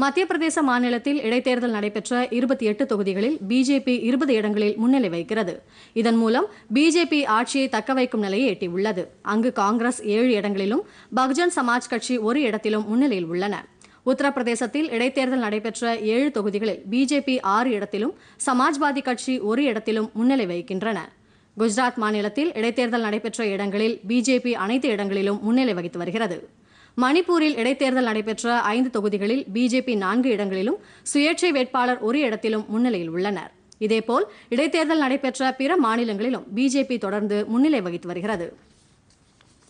மத்திய பிரதேச மாநிலத்தில் இடைத்தேர்தல் நடைபெற்ற இருபத்தி எட்டு தொகுதிகளில் பிஜேபி இருபது இடங்களில் முன்னிலை வைக்கிறது இதன் மூலம் பிஜேபி ஆட்சியை தக்கவைக்கும் நிலையை எட்டியுள்ளது அங்கு காங்கிரஸ் ஏழு இடங்களிலும் பகுஜன் சமாஜ் கட்சி ஒரு இடத்திலும் முன்னிலையில் உள்ளன உத்தரப்பிரதேசத்தில் இடைத்தேர்தல் நடைபெற்ற ஏழு தொகுதிகளில் பிஜேபி ஆறு இடத்திலும் சமாஜ்வாதி கட்சி ஒரு இடத்திலும் முன்னிலை வகிக்கின்றன குஜராத் மாநிலத்தில் இடைத்தேர்தல் நடைபெற்ற இடங்களில் பிஜேபி அனைத்து இடங்களிலும் முன்னிலை வகித்து வருகிறது மணிப்பூரில் இடைத்தேர்தல் நடைபெற்ற ஐந்து தொகுதிகளில் பிஜேபி நான்கு இடங்களிலும் சுயேட்சை வேட்பாளர் ஒரு இடத்திலும் முன்னிலையில் உள்ளனர் இதேபோல் இடைத்தேர்தல் நடைபெற்ற பிற மாநிலங்களிலும் பிஜேபி தொடர்ந்து முன்னிலை வகித்து வருகிறது